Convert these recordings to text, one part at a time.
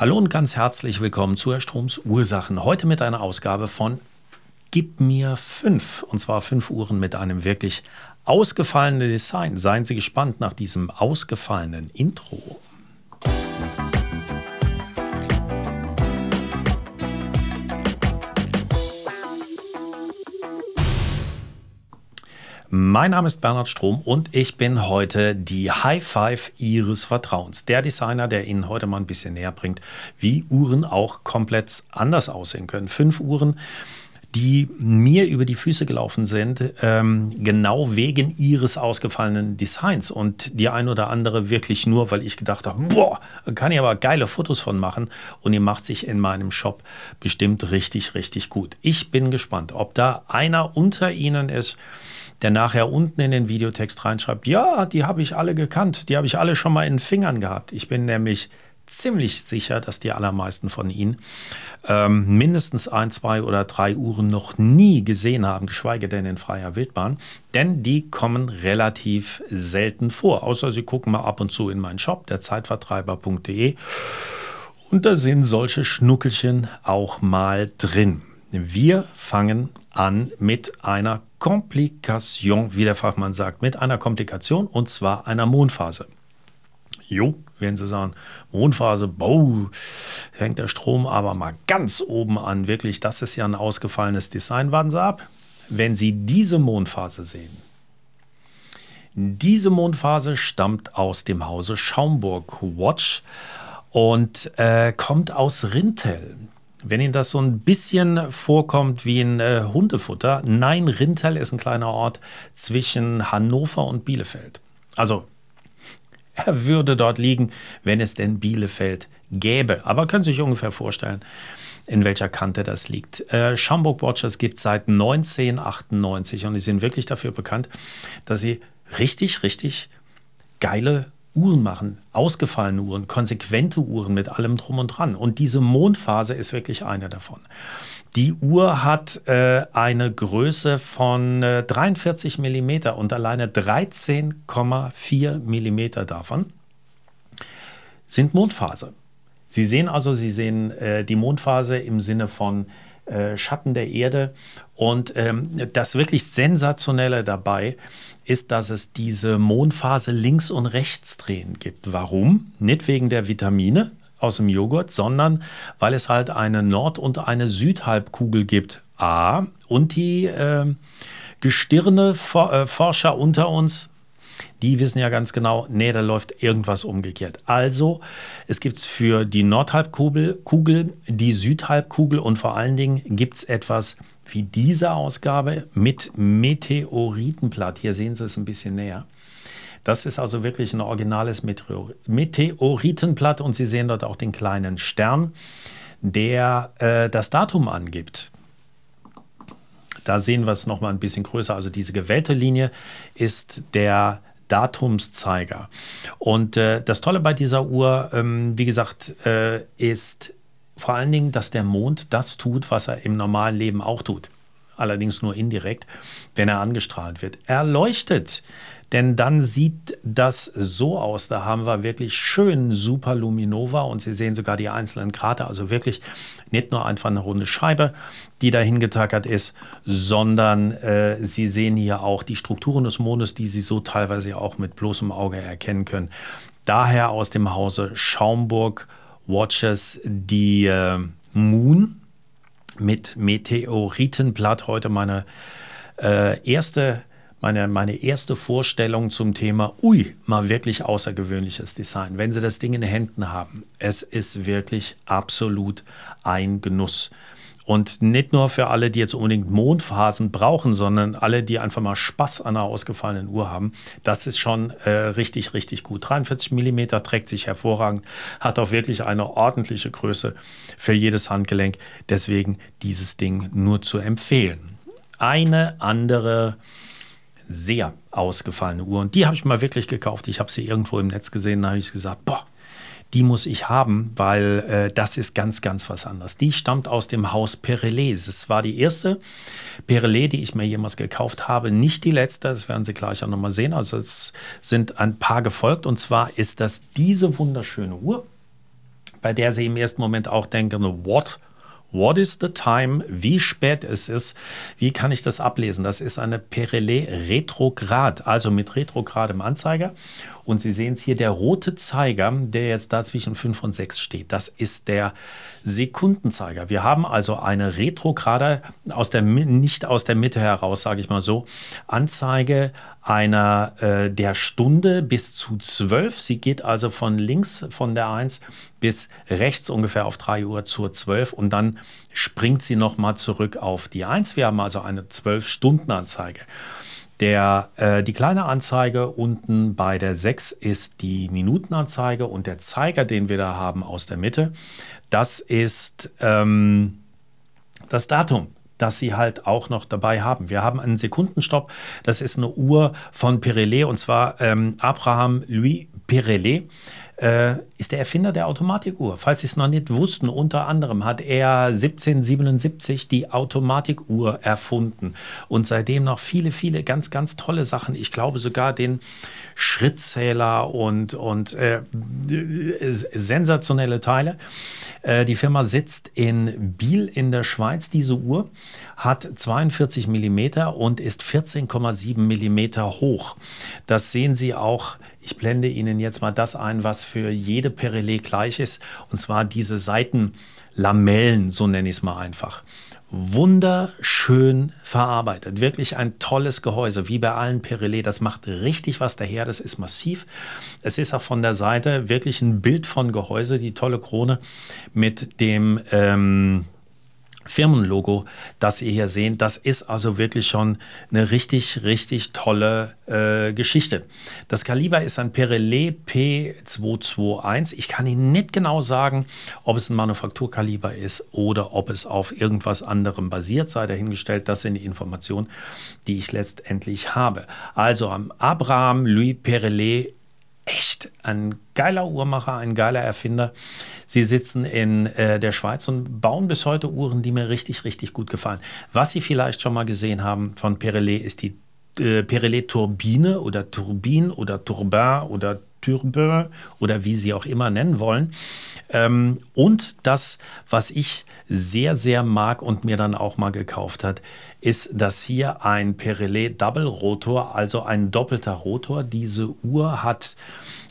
Hallo und ganz herzlich willkommen zu Herr Stroms Ursachen. Heute mit einer Ausgabe von Gib mir fünf. Und zwar fünf Uhren mit einem wirklich ausgefallenen Design. Seien Sie gespannt nach diesem ausgefallenen Intro. Mein Name ist Bernhard Strom und ich bin heute die High Five Ihres Vertrauens. Der Designer, der Ihnen heute mal ein bisschen näher bringt, wie Uhren auch komplett anders aussehen können. Fünf Uhren die mir über die Füße gelaufen sind, ähm, genau wegen ihres ausgefallenen Designs. Und die ein oder andere wirklich nur, weil ich gedacht habe, boah, kann ich aber geile Fotos von machen. Und ihr macht sich in meinem Shop bestimmt richtig, richtig gut. Ich bin gespannt, ob da einer unter Ihnen ist, der nachher unten in den Videotext reinschreibt, ja, die habe ich alle gekannt, die habe ich alle schon mal in den Fingern gehabt. Ich bin nämlich ziemlich sicher, dass die allermeisten von Ihnen ähm, mindestens ein, zwei oder drei Uhren noch nie gesehen haben, geschweige denn in freier Wildbahn. Denn die kommen relativ selten vor, außer Sie gucken mal ab und zu in meinen Shop, der Zeitvertreiber.de. Und da sind solche Schnuckelchen auch mal drin. Wir fangen an mit einer Komplikation, wie der Fachmann sagt, mit einer Komplikation und zwar einer Mondphase. Jo, werden Sie sagen, Mondphase, boah, hängt der Strom aber mal ganz oben an. Wirklich, das ist ja ein ausgefallenes Design. Warten Sie ab. Wenn Sie diese Mondphase sehen, diese Mondphase stammt aus dem Hause Schaumburg Watch und äh, kommt aus Rintel. Wenn Ihnen das so ein bisschen vorkommt wie ein äh, Hundefutter, nein, Rintel ist ein kleiner Ort zwischen Hannover und Bielefeld. Also, er würde dort liegen, wenn es denn Bielefeld gäbe. Aber können Sie sich ungefähr vorstellen, in welcher Kante das liegt. Äh, Schaumburg Watchers gibt es seit 1998 und die sind wirklich dafür bekannt, dass sie richtig, richtig geile Uhren machen, ausgefallene Uhren, konsequente Uhren mit allem drum und dran. Und diese Mondphase ist wirklich eine davon. Die Uhr hat äh, eine Größe von äh, 43 Millimeter und alleine 13,4 Millimeter davon sind Mondphase. Sie sehen also, Sie sehen äh, die Mondphase im Sinne von äh, Schatten der Erde. Und ähm, das wirklich Sensationelle dabei ist, dass es diese Mondphase links und rechts drehen gibt. Warum? Nicht wegen der Vitamine aus dem Joghurt, sondern weil es halt eine Nord- und eine Südhalbkugel gibt. A. Und die ähm, äh, Gestirne, Forscher unter uns die wissen ja ganz genau, nee, da läuft irgendwas umgekehrt. Also, es gibt für die Nordhalbkugel, Kugel, die Südhalbkugel und vor allen Dingen gibt es etwas wie diese Ausgabe mit Meteoritenblatt. Hier sehen Sie es ein bisschen näher. Das ist also wirklich ein originales Meteoritenblatt und Sie sehen dort auch den kleinen Stern, der äh, das Datum angibt. Da sehen wir es nochmal ein bisschen größer. Also diese gewählte Linie ist der Datumszeiger. Und äh, das Tolle bei dieser Uhr, ähm, wie gesagt, äh, ist vor allen Dingen, dass der Mond das tut, was er im normalen Leben auch tut allerdings nur indirekt, wenn er angestrahlt wird. Er leuchtet, denn dann sieht das so aus. Da haben wir wirklich schön super Luminova und Sie sehen sogar die einzelnen Krater, also wirklich nicht nur einfach eine runde Scheibe, die dahin getackert ist, sondern äh, Sie sehen hier auch die Strukturen des Mondes, die Sie so teilweise auch mit bloßem Auge erkennen können. Daher aus dem Hause Schaumburg Watches die äh, Moon mit Meteoritenblatt heute meine äh, erste meine, meine erste Vorstellung zum Thema, ui, mal wirklich außergewöhnliches Design. Wenn Sie das Ding in den Händen haben, es ist wirklich absolut ein Genuss. Und nicht nur für alle, die jetzt unbedingt Mondphasen brauchen, sondern alle, die einfach mal Spaß an einer ausgefallenen Uhr haben. Das ist schon äh, richtig, richtig gut. 43 mm trägt sich hervorragend, hat auch wirklich eine ordentliche Größe für jedes Handgelenk. Deswegen dieses Ding nur zu empfehlen. Eine andere sehr ausgefallene Uhr und die habe ich mal wirklich gekauft. Ich habe sie irgendwo im Netz gesehen, da habe ich gesagt, boah, die muss ich haben, weil äh, das ist ganz, ganz was anderes. Die stammt aus dem Haus Perelez. Es war die erste Perelé, die ich mir jemals gekauft habe. Nicht die letzte, das werden Sie gleich auch nochmal sehen. Also es sind ein paar gefolgt. Und zwar ist das diese wunderschöne Uhr, bei der Sie im ersten Moment auch denken, what? What is the time? Wie spät es ist? Wie kann ich das ablesen? Das ist eine Perelé Retrograd, also mit retrogradem Anzeiger. Und Sie sehen es hier, der rote Zeiger, der jetzt da zwischen 5 und 6 steht, das ist der Sekundenzeiger. Wir haben also eine Retrograde aus der, nicht aus der Mitte heraus, sage ich mal so, Anzeige einer äh, der Stunde bis zu 12. Sie geht also von links von der 1 bis rechts ungefähr auf 3 Uhr zur 12 und dann springt sie nochmal zurück auf die 1. Wir haben also eine 12-Stunden-Anzeige. Der, äh, die kleine Anzeige unten bei der 6 ist die Minutenanzeige und der Zeiger, den wir da haben aus der Mitte, das ist ähm, das Datum das sie halt auch noch dabei haben. Wir haben einen Sekundenstopp. Das ist eine Uhr von Pirelli und zwar ähm, Abraham Louis Pirelli äh, ist der Erfinder der Automatikuhr. Falls Sie es noch nicht wussten, unter anderem hat er 1777 die Automatikuhr erfunden und seitdem noch viele, viele ganz, ganz tolle Sachen. Ich glaube sogar den Schrittzähler und, und äh, sensationelle Teile. Äh, die Firma sitzt in Biel in der Schweiz. Diese Uhr hat 42 mm und ist 14,7 mm hoch. Das sehen Sie auch ich blende Ihnen jetzt mal das ein, was für jede Perillé gleich ist, und zwar diese Seitenlamellen, so nenne ich es mal einfach. Wunderschön verarbeitet, wirklich ein tolles Gehäuse, wie bei allen Perillé. Das macht richtig was daher, das ist massiv. Es ist auch von der Seite wirklich ein Bild von Gehäuse, die tolle Krone mit dem... Ähm, Firmenlogo, das ihr hier seht. Das ist also wirklich schon eine richtig, richtig tolle äh, Geschichte. Das Kaliber ist ein Perelé P221. Ich kann Ihnen nicht genau sagen, ob es ein Manufakturkaliber ist oder ob es auf irgendwas anderem basiert, sei dahingestellt. Das sind die Informationen, die ich letztendlich habe. Also am Abraham Louis Perelé echt ein geiler Uhrmacher, ein geiler Erfinder. Sie sitzen in äh, der Schweiz und bauen bis heute Uhren, die mir richtig, richtig gut gefallen. Was Sie vielleicht schon mal gesehen haben von Perelet, ist die äh, Perellet-Turbine oder Turbin oder Turbin oder Turbin oder wie sie auch immer nennen wollen. Ähm, und das, was ich sehr, sehr mag und mir dann auch mal gekauft hat, ist, dass hier ein perelet Double Rotor, also ein doppelter Rotor, diese Uhr hat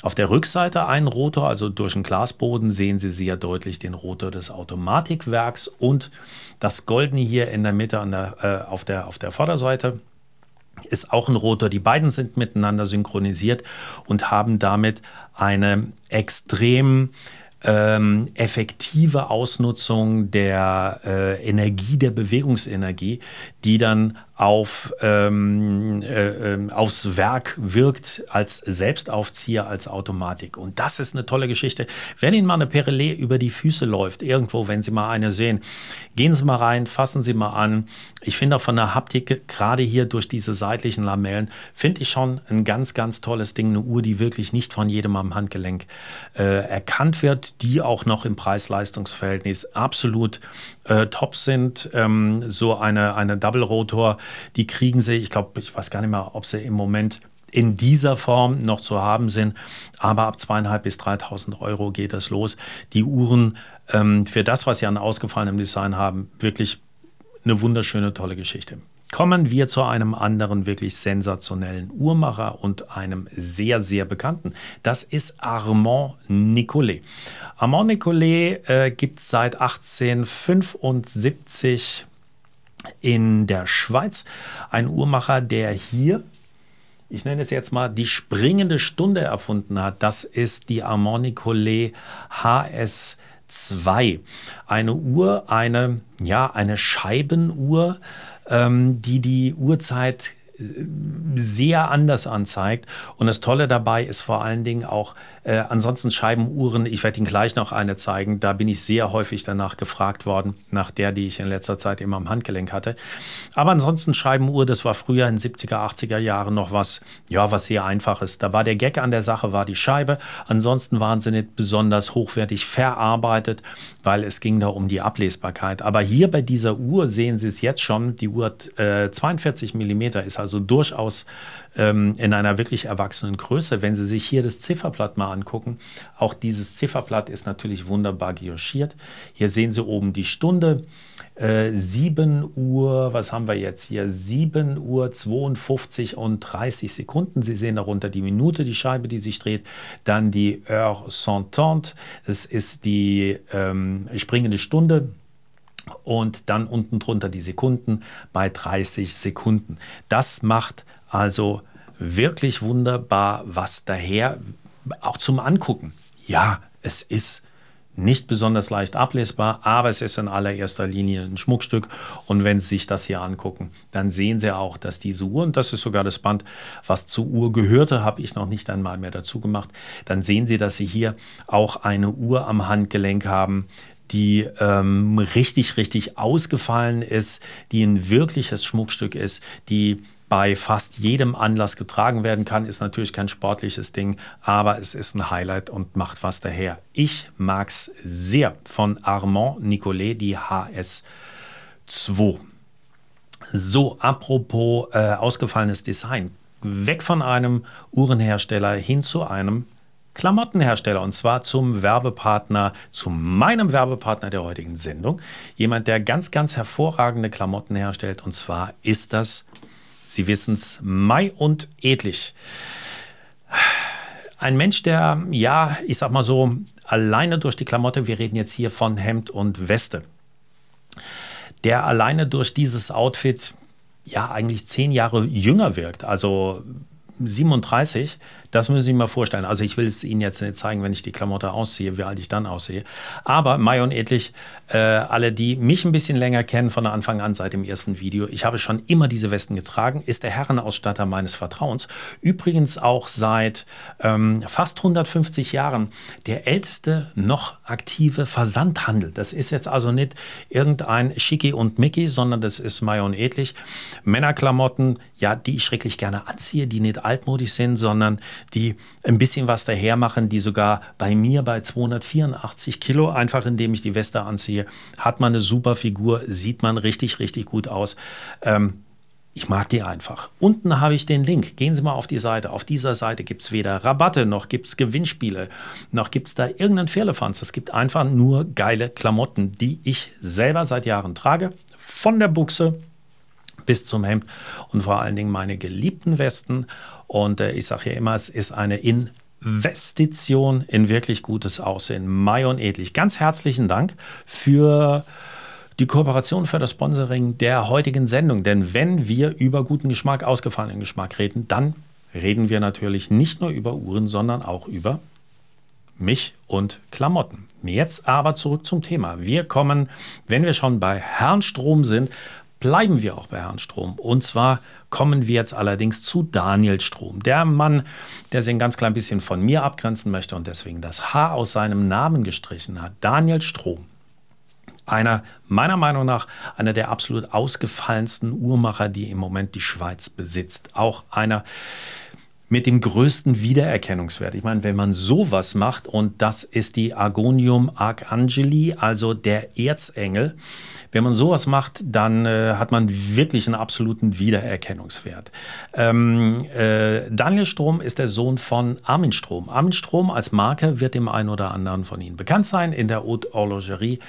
auf der Rückseite einen Rotor, also durch den Glasboden sehen Sie sehr deutlich den Rotor des Automatikwerks und das Goldene hier in der Mitte der, äh, auf, der, auf der Vorderseite ist auch ein Rotor. Die beiden sind miteinander synchronisiert und haben damit eine extrem ähm, effektive Ausnutzung der äh, Energie, der Bewegungsenergie, die dann auf, ähm, äh, ähm, aufs Werk wirkt als Selbstaufzieher, als Automatik. Und das ist eine tolle Geschichte. Wenn Ihnen mal eine Perele über die Füße läuft, irgendwo, wenn Sie mal eine sehen, gehen Sie mal rein, fassen Sie mal an. Ich finde auch von der Haptik, gerade hier durch diese seitlichen Lamellen, finde ich schon ein ganz, ganz tolles Ding. Eine Uhr, die wirklich nicht von jedem am Handgelenk äh, erkannt wird, die auch noch im Preis-Leistungs-Verhältnis absolut äh, top sind. Ähm, so eine, eine Double-Rotor, die kriegen sie, ich glaube, ich weiß gar nicht mehr, ob sie im Moment in dieser Form noch zu haben sind. Aber ab zweieinhalb bis 3.000 Euro geht das los. Die Uhren ähm, für das, was sie an ausgefallenem Design haben, wirklich eine wunderschöne, tolle Geschichte kommen wir zu einem anderen wirklich sensationellen Uhrmacher und einem sehr, sehr bekannten. Das ist Armand Nicolet. Armand Nicolet äh, gibt es seit 1875 in der Schweiz. Ein Uhrmacher, der hier ich nenne es jetzt mal, die springende Stunde erfunden hat. Das ist die Armand Nicolet HS2. Eine Uhr, eine, ja, eine Scheibenuhr ähm, die die Uhrzeit äh, sehr anders anzeigt. Und das Tolle dabei ist vor allen Dingen auch, äh, ansonsten Scheibenuhren, ich werde Ihnen gleich noch eine zeigen. Da bin ich sehr häufig danach gefragt worden, nach der, die ich in letzter Zeit immer am Handgelenk hatte. Aber ansonsten Scheibenuhr, das war früher in 70er, 80er Jahren noch was, ja, was sehr einfaches. Da war der Gag an der Sache, war die Scheibe. Ansonsten waren sie nicht besonders hochwertig verarbeitet, weil es ging da um die Ablesbarkeit. Aber hier bei dieser Uhr sehen Sie es jetzt schon, die Uhr hat, äh, 42 mm, ist also durchaus ähm, in einer wirklich erwachsenen Größe. Wenn Sie sich hier das Zifferblatt mal angucken, auch dieses Zifferblatt ist natürlich wunderbar guillochiert. Hier sehen Sie oben die Stunde. 7 äh, Uhr, was haben wir jetzt hier? 7 Uhr 52 und 30 Sekunden. Sie sehen darunter die Minute, die Scheibe, die sich dreht. Dann die Heure Sentente, es ist die ähm, springende Stunde und dann unten drunter die Sekunden bei 30 Sekunden. Das macht also wirklich wunderbar, was daher auch zum Angucken. Ja, es ist nicht besonders leicht ablesbar, aber es ist in allererster Linie ein Schmuckstück. Und wenn Sie sich das hier angucken, dann sehen Sie auch, dass diese Uhr, und das ist sogar das Band, was zur Uhr gehörte, habe ich noch nicht einmal mehr dazu gemacht, dann sehen Sie, dass Sie hier auch eine Uhr am Handgelenk haben, die ähm, richtig, richtig ausgefallen ist, die ein wirkliches Schmuckstück ist, die bei fast jedem Anlass getragen werden kann, ist natürlich kein sportliches Ding, aber es ist ein Highlight und macht was daher. Ich mag es sehr von Armand Nicolet, die HS2. So, apropos äh, ausgefallenes Design. Weg von einem Uhrenhersteller hin zu einem Klamottenhersteller und zwar zum Werbepartner, zu meinem Werbepartner der heutigen Sendung. Jemand, der ganz, ganz hervorragende Klamotten herstellt und zwar ist das Sie wissen es, Mai und Edlich. Ein Mensch, der, ja, ich sag mal so, alleine durch die Klamotte, wir reden jetzt hier von Hemd und Weste, der alleine durch dieses Outfit, ja, eigentlich zehn Jahre jünger wirkt, also 37, das müssen Sie sich mal vorstellen. Also ich will es Ihnen jetzt nicht zeigen, wenn ich die Klamotte ausziehe, wie alt ich dann aussehe. Aber Mai und Edlich, äh, alle, die mich ein bisschen länger kennen von Anfang an seit dem ersten Video, ich habe schon immer diese Westen getragen, ist der Herrenausstatter meines Vertrauens. Übrigens auch seit ähm, fast 150 Jahren der älteste noch aktive Versandhandel. Das ist jetzt also nicht irgendein Schicki und Mickey, sondern das ist Mai und Edlich. Männerklamotten, ja, die ich schrecklich gerne anziehe, die nicht altmodisch sind, sondern die ein bisschen was daher machen, die sogar bei mir bei 284 Kilo, einfach indem ich die Weste anziehe, hat man eine super Figur, sieht man richtig, richtig gut aus. Ähm, ich mag die einfach. Unten habe ich den Link. Gehen Sie mal auf die Seite. Auf dieser Seite gibt es weder Rabatte, noch gibt es Gewinnspiele, noch gibt es da irgendeinen Pferdefanz. Es gibt einfach nur geile Klamotten, die ich selber seit Jahren trage. Von der Buchse bis zum Hemd und vor allen Dingen meine geliebten Westen. Und äh, ich sage ja immer, es ist eine Investition in wirklich gutes Aussehen. Mai und Edlich, ganz herzlichen Dank für die Kooperation, für das Sponsoring der heutigen Sendung. Denn wenn wir über guten Geschmack, ausgefallenen Geschmack reden, dann reden wir natürlich nicht nur über Uhren, sondern auch über mich und Klamotten. Jetzt aber zurück zum Thema. Wir kommen, wenn wir schon bei Herrn Strom sind, bleiben wir auch bei Herrn Strom. Und zwar kommen wir jetzt allerdings zu Daniel Strom, der Mann, der sich ein ganz klein bisschen von mir abgrenzen möchte und deswegen das H aus seinem Namen gestrichen hat. Daniel Strom. Einer, meiner Meinung nach, einer der absolut ausgefallensten Uhrmacher, die im Moment die Schweiz besitzt. Auch einer, mit dem größten Wiedererkennungswert. Ich meine, wenn man sowas macht, und das ist die Agonium Arcangeli, also der Erzengel, wenn man sowas macht, dann äh, hat man wirklich einen absoluten Wiedererkennungswert. Ähm, äh, Daniel Strom ist der Sohn von Armin Strom. Armin Strom als Marke wird dem einen oder anderen von Ihnen bekannt sein in der Haute Horlogerie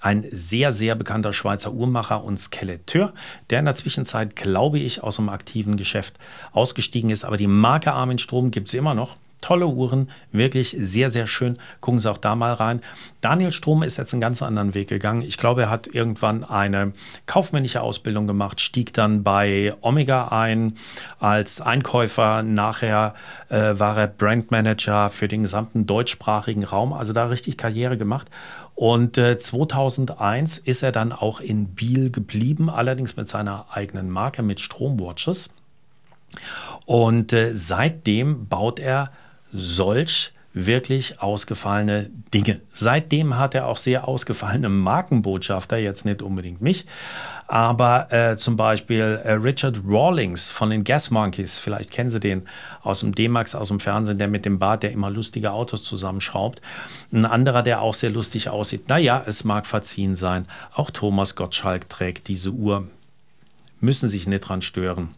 ein sehr, sehr bekannter Schweizer Uhrmacher und Skeletteur, der in der Zwischenzeit, glaube ich, aus dem aktiven Geschäft ausgestiegen ist. Aber die Marke Armin Strom gibt es immer noch. Tolle Uhren, wirklich sehr, sehr schön. Gucken Sie auch da mal rein. Daniel Strom ist jetzt einen ganz anderen Weg gegangen. Ich glaube, er hat irgendwann eine kaufmännische Ausbildung gemacht, stieg dann bei Omega ein als Einkäufer. Nachher äh, war er Brandmanager für den gesamten deutschsprachigen Raum, also da richtig Karriere gemacht. Und äh, 2001 ist er dann auch in Biel geblieben, allerdings mit seiner eigenen Marke, mit Stromwatches. Und äh, seitdem baut er solch wirklich ausgefallene Dinge. Seitdem hat er auch sehr ausgefallene Markenbotschafter, jetzt nicht unbedingt mich, aber äh, zum Beispiel äh, Richard Rawlings von den Gas Monkeys, vielleicht kennen Sie den aus dem D-Max, aus dem Fernsehen, der mit dem Bart, der immer lustige Autos zusammenschraubt. Ein anderer, der auch sehr lustig aussieht. Naja, es mag verziehen sein. Auch Thomas Gottschalk trägt diese Uhr. Müssen sich nicht dran stören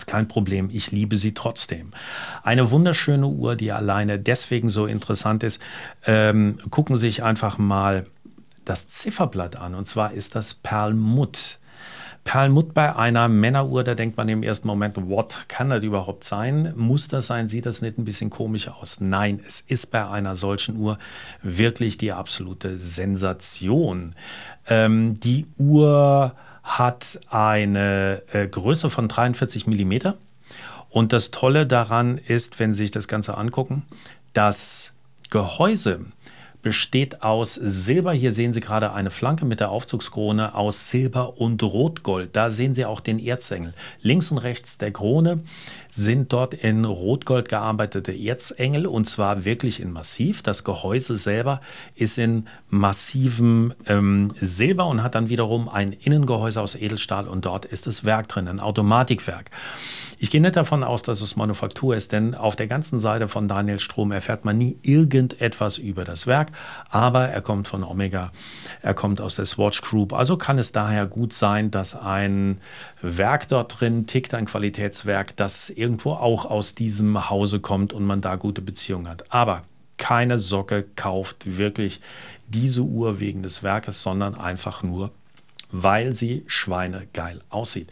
ist kein Problem, ich liebe sie trotzdem. Eine wunderschöne Uhr, die alleine deswegen so interessant ist. Ähm, gucken Sie sich einfach mal das Zifferblatt an, und zwar ist das Perlmutt. Perlmutt bei einer Männeruhr, da denkt man im ersten Moment, what, kann das überhaupt sein? Muss das sein? Sieht das nicht ein bisschen komisch aus? Nein, es ist bei einer solchen Uhr wirklich die absolute Sensation. Ähm, die Uhr hat eine äh, Größe von 43 Millimeter. Und das Tolle daran ist, wenn Sie sich das Ganze angucken, das Gehäuse besteht aus Silber. Hier sehen Sie gerade eine Flanke mit der Aufzugskrone aus Silber und Rotgold. Da sehen Sie auch den Erzengel. Links und rechts der Krone sind dort in Rotgold gearbeitete Erzengel und zwar wirklich in massiv. Das Gehäuse selber ist in massivem ähm, Silber und hat dann wiederum ein Innengehäuse aus Edelstahl und dort ist das Werk drin, ein Automatikwerk. Ich gehe nicht davon aus, dass es Manufaktur ist, denn auf der ganzen Seite von Daniel Strom erfährt man nie irgendetwas über das Werk, aber er kommt von Omega, er kommt aus der Swatch Group, also kann es daher gut sein, dass ein Werk dort drin tickt, ein Qualitätswerk, das irgendwo auch aus diesem Hause kommt und man da gute Beziehungen hat. Aber keine Socke kauft wirklich diese Uhr wegen des Werkes, sondern einfach nur weil sie schweinegeil aussieht.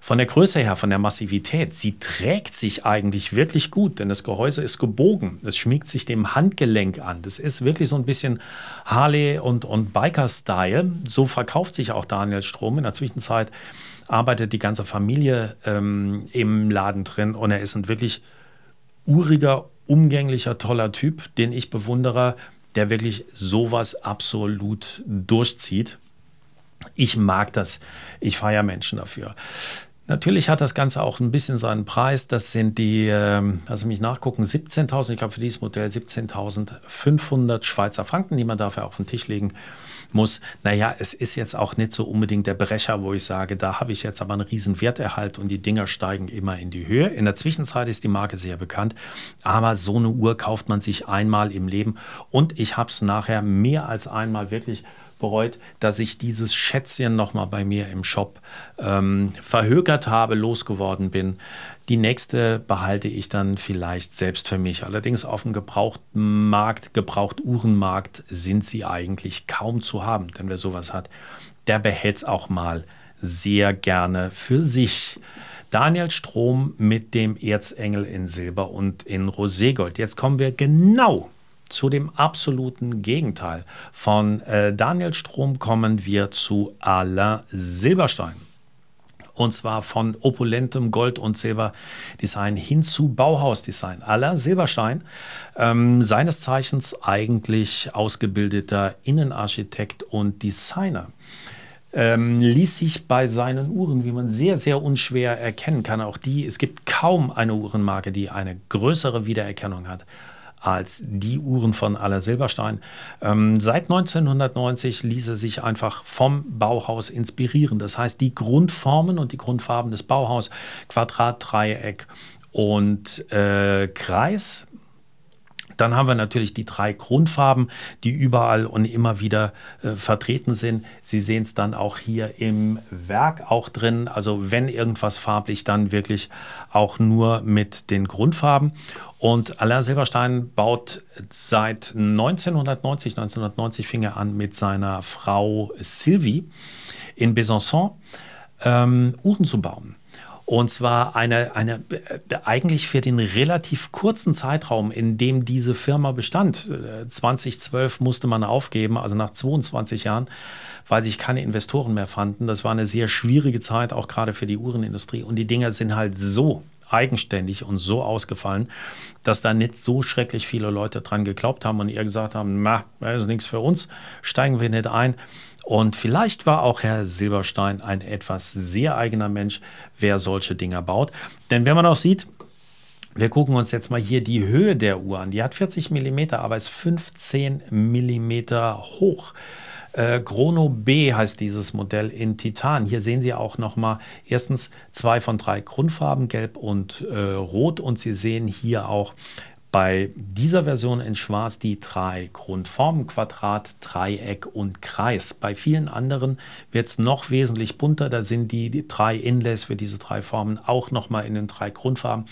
Von der Größe her, von der Massivität, sie trägt sich eigentlich wirklich gut, denn das Gehäuse ist gebogen. Es schmiegt sich dem Handgelenk an. Das ist wirklich so ein bisschen Harley- und, und Biker-Style. So verkauft sich auch Daniel Strom. In der Zwischenzeit arbeitet die ganze Familie ähm, im Laden drin und er ist ein wirklich uriger, umgänglicher, toller Typ, den ich bewundere, der wirklich sowas absolut durchzieht. Ich mag das. Ich feiere Menschen dafür. Natürlich hat das Ganze auch ein bisschen seinen Preis. Das sind die, ähm, lass mich nachgucken, 17.000, ich glaube für dieses Modell 17.500 Schweizer Franken, die man dafür auf den Tisch legen muss. Naja, es ist jetzt auch nicht so unbedingt der Brecher, wo ich sage, da habe ich jetzt aber einen riesen Werterhalt und die Dinger steigen immer in die Höhe. In der Zwischenzeit ist die Marke sehr bekannt, aber so eine Uhr kauft man sich einmal im Leben und ich habe es nachher mehr als einmal wirklich bereut, dass ich dieses Schätzchen nochmal bei mir im Shop ähm, verhökert habe, losgeworden bin. Die nächste behalte ich dann vielleicht selbst für mich. Allerdings auf dem gebrauchten Gebrauchtmarkt, Gebrauchtuhrenmarkt sind sie eigentlich kaum zu haben. Denn wer sowas hat, der behält es auch mal sehr gerne für sich. Daniel Strom mit dem Erzengel in Silber und in Roségold. Jetzt kommen wir genau zu dem absoluten Gegenteil. Von äh, Daniel Strom kommen wir zu Alain Silberstein. Und zwar von opulentem Gold- und Silberdesign hin zu Bauhausdesign. Alain Silberstein, ähm, seines Zeichens eigentlich ausgebildeter Innenarchitekt und Designer. Ähm, ließ sich bei seinen Uhren, wie man sehr, sehr unschwer erkennen kann, auch die, es gibt kaum eine Uhrenmarke, die eine größere Wiedererkennung hat als die Uhren von Aller Silberstein. Ähm, seit 1990 ließ er sich einfach vom Bauhaus inspirieren. Das heißt, die Grundformen und die Grundfarben des Bauhaus, Quadrat, Dreieck und äh, Kreis, dann haben wir natürlich die drei Grundfarben, die überall und immer wieder äh, vertreten sind. Sie sehen es dann auch hier im Werk auch drin. Also wenn irgendwas farblich, dann wirklich auch nur mit den Grundfarben. Und Alain Silberstein baut seit 1990, 1990 fing er an mit seiner Frau Sylvie in Besançon ähm, Uhren zu bauen. Und zwar eine, eine, äh, eigentlich für den relativ kurzen Zeitraum, in dem diese Firma bestand. 2012 äh, musste man aufgeben, also nach 22 Jahren, weil sich keine Investoren mehr fanden. Das war eine sehr schwierige Zeit, auch gerade für die Uhrenindustrie. Und die Dinger sind halt so eigenständig und so ausgefallen, dass da nicht so schrecklich viele Leute dran geglaubt haben und ihr gesagt haben, na, ist nichts für uns, steigen wir nicht ein. Und vielleicht war auch Herr Silberstein ein etwas sehr eigener Mensch, wer solche Dinger baut. Denn wenn man auch sieht, wir gucken uns jetzt mal hier die Höhe der Uhr an. Die hat 40 mm, aber ist 15 mm hoch. Äh, Chrono B heißt dieses Modell in Titan. Hier sehen Sie auch nochmal erstens zwei von drei Grundfarben, gelb und äh, rot. Und Sie sehen hier auch bei dieser Version in Schwarz die drei Grundformen, Quadrat, Dreieck und Kreis. Bei vielen anderen wird es noch wesentlich bunter. Da sind die, die drei Inlays für diese drei Formen auch nochmal in den drei Grundfarben.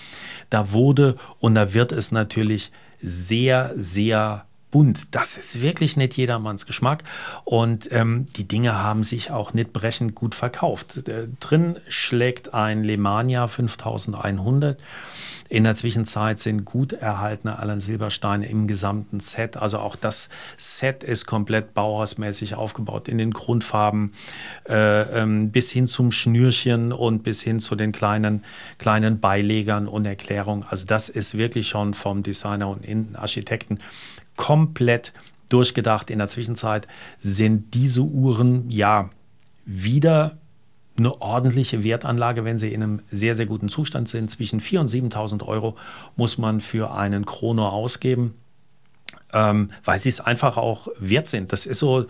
Da wurde und da wird es natürlich sehr, sehr bunt. Das ist wirklich nicht jedermanns Geschmack. Und ähm, die Dinge haben sich auch nicht brechend gut verkauft. Äh, drin schlägt ein Lemania 5100. In der Zwischenzeit sind gut erhaltene Alan Silbersteine im gesamten Set. Also auch das Set ist komplett bauhausmäßig aufgebaut in den Grundfarben äh, ähm, bis hin zum Schnürchen und bis hin zu den kleinen, kleinen Beilegern und Erklärungen. Also das ist wirklich schon vom Designer und Innenarchitekten komplett durchgedacht. In der Zwischenzeit sind diese Uhren ja wieder eine ordentliche Wertanlage, wenn sie in einem sehr, sehr guten Zustand sind. Zwischen 4.000 und 7.000 Euro muss man für einen Chrono ausgeben, ähm, weil sie es einfach auch wert sind. Das ist so,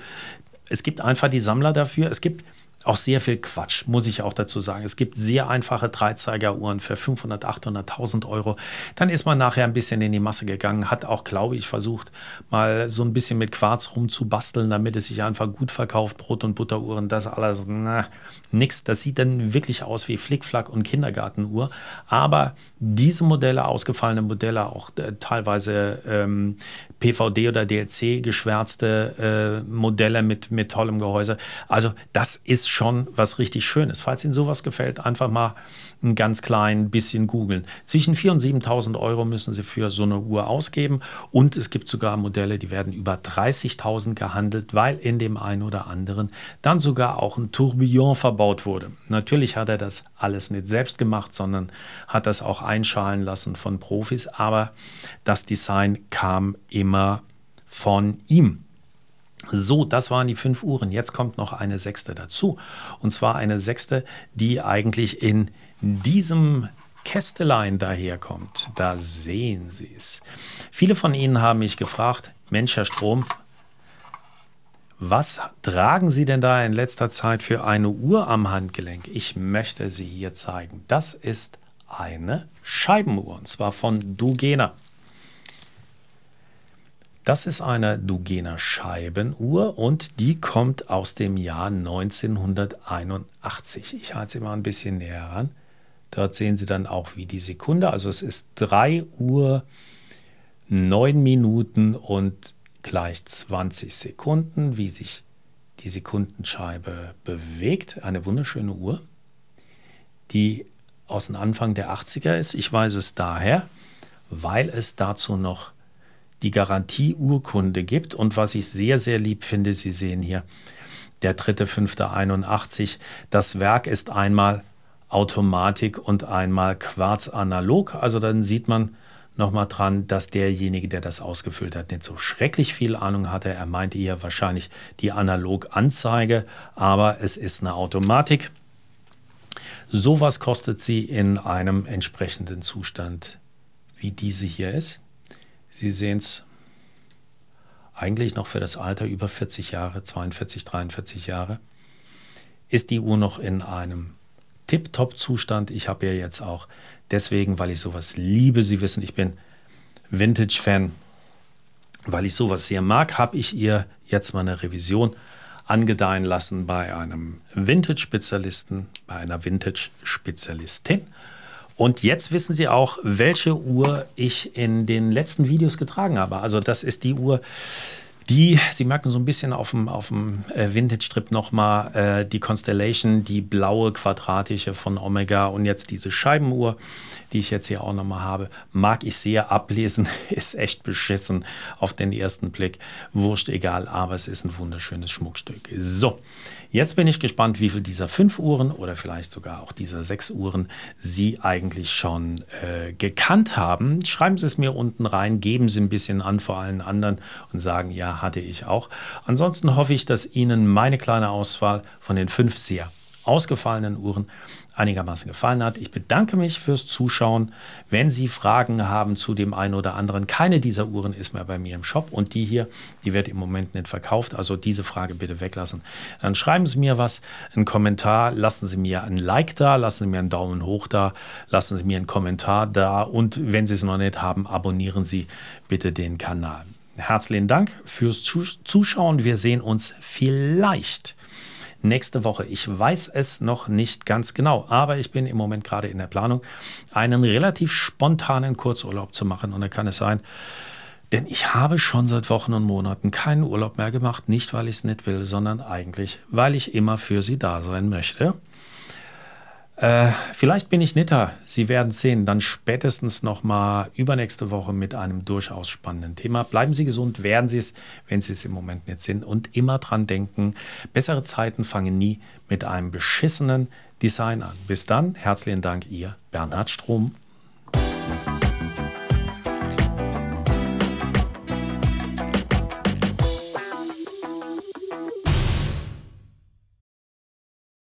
es gibt einfach die Sammler dafür. Es gibt auch sehr viel Quatsch, muss ich auch dazu sagen. Es gibt sehr einfache Dreizeigeruhren für 500, 800, 1000 Euro. Dann ist man nachher ein bisschen in die Masse gegangen, hat auch, glaube ich, versucht, mal so ein bisschen mit Quarz rumzubasteln, damit es sich einfach gut verkauft. Brot- und Butteruhren, das alles, na, nix. Das sieht dann wirklich aus wie Flickflack und Kindergartenuhr. Aber diese Modelle, ausgefallene Modelle, auch äh, teilweise ähm, PVD oder DLC geschwärzte äh, Modelle mit, mit tollem Gehäuse. Also das ist schon was richtig Schönes. Falls Ihnen sowas gefällt, einfach mal ein ganz klein bisschen googeln. Zwischen 4.000 und 7.000 Euro müssen Sie für so eine Uhr ausgeben. Und es gibt sogar Modelle, die werden über 30.000 gehandelt, weil in dem einen oder anderen dann sogar auch ein Tourbillon verbaut wurde. Natürlich hat er das alles nicht selbst gemacht, sondern hat das auch einschalen lassen von Profis. Aber das Design kam immer von ihm. So, das waren die fünf Uhren. Jetzt kommt noch eine sechste dazu. Und zwar eine sechste, die eigentlich in diesem Kästelein daherkommt. Da sehen Sie es. Viele von Ihnen haben mich gefragt, Mensch, Herr Strom, was tragen Sie denn da in letzter Zeit für eine Uhr am Handgelenk? Ich möchte sie hier zeigen. Das ist eine Scheibenuhr, und zwar von Dugena. Das ist eine Dugener Scheibenuhr und die kommt aus dem Jahr 1981. Ich halte sie mal ein bisschen näher ran. Dort sehen Sie dann auch, wie die Sekunde, also es ist 3 Uhr, 9 Minuten und gleich 20 Sekunden, wie sich die Sekundenscheibe bewegt. Eine wunderschöne Uhr, die aus dem Anfang der 80er ist. Ich weiß es daher, weil es dazu noch die Garantieurkunde gibt. Und was ich sehr, sehr lieb finde, Sie sehen hier, der 3.5.81, das Werk ist einmal Automatik und einmal Quarz analog. Also dann sieht man nochmal dran, dass derjenige, der das ausgefüllt hat, nicht so schrecklich viel Ahnung hatte. Er meinte hier wahrscheinlich die Analog-Anzeige, aber es ist eine Automatik. Sowas kostet sie in einem entsprechenden Zustand, wie diese hier ist. Sie sehen es eigentlich noch für das Alter über 40 Jahre, 42, 43 Jahre, ist die Uhr noch in einem Tip-Top-Zustand. Ich habe ja jetzt auch deswegen, weil ich sowas liebe, Sie wissen, ich bin Vintage-Fan, weil ich sowas sehr mag, habe ich ihr jetzt mal eine Revision angedeihen lassen bei einem Vintage-Spezialisten, bei einer Vintage-Spezialistin. Und jetzt wissen Sie auch, welche Uhr ich in den letzten Videos getragen habe. Also das ist die Uhr, die, Sie merken so ein bisschen auf dem, auf dem äh, Vintage-Strip nochmal, äh, die Constellation, die blaue quadratische von Omega und jetzt diese Scheibenuhr die ich jetzt hier auch nochmal habe, mag ich sehr ablesen, ist echt beschissen auf den ersten Blick. Wurscht egal, aber es ist ein wunderschönes Schmuckstück. So, jetzt bin ich gespannt, wie viel dieser fünf Uhren oder vielleicht sogar auch dieser sechs Uhren Sie eigentlich schon äh, gekannt haben. Schreiben Sie es mir unten rein, geben Sie ein bisschen an vor allen anderen und sagen, ja, hatte ich auch. Ansonsten hoffe ich, dass Ihnen meine kleine Auswahl von den fünf sehr ausgefallenen Uhren einigermaßen gefallen hat. Ich bedanke mich fürs Zuschauen. Wenn Sie Fragen haben zu dem einen oder anderen, keine dieser Uhren ist mehr bei mir im Shop und die hier, die wird im Moment nicht verkauft. Also diese Frage bitte weglassen. Dann schreiben Sie mir was, einen Kommentar, lassen Sie mir ein Like da, lassen Sie mir einen Daumen hoch da, lassen Sie mir einen Kommentar da und wenn Sie es noch nicht haben, abonnieren Sie bitte den Kanal. Herzlichen Dank fürs Zuschauen. Wir sehen uns vielleicht nächste Woche. Ich weiß es noch nicht ganz genau, aber ich bin im Moment gerade in der Planung, einen relativ spontanen Kurzurlaub zu machen. Und da kann es sein, denn ich habe schon seit Wochen und Monaten keinen Urlaub mehr gemacht, nicht weil ich es nicht will, sondern eigentlich, weil ich immer für Sie da sein möchte. Äh, vielleicht bin ich netter. Sie werden sehen. Dann spätestens nochmal übernächste Woche mit einem durchaus spannenden Thema. Bleiben Sie gesund, werden Sie es, wenn Sie es im Moment nicht sind. Und immer dran denken, bessere Zeiten fangen nie mit einem beschissenen Design an. Bis dann, herzlichen Dank, Ihr Bernhard Strom.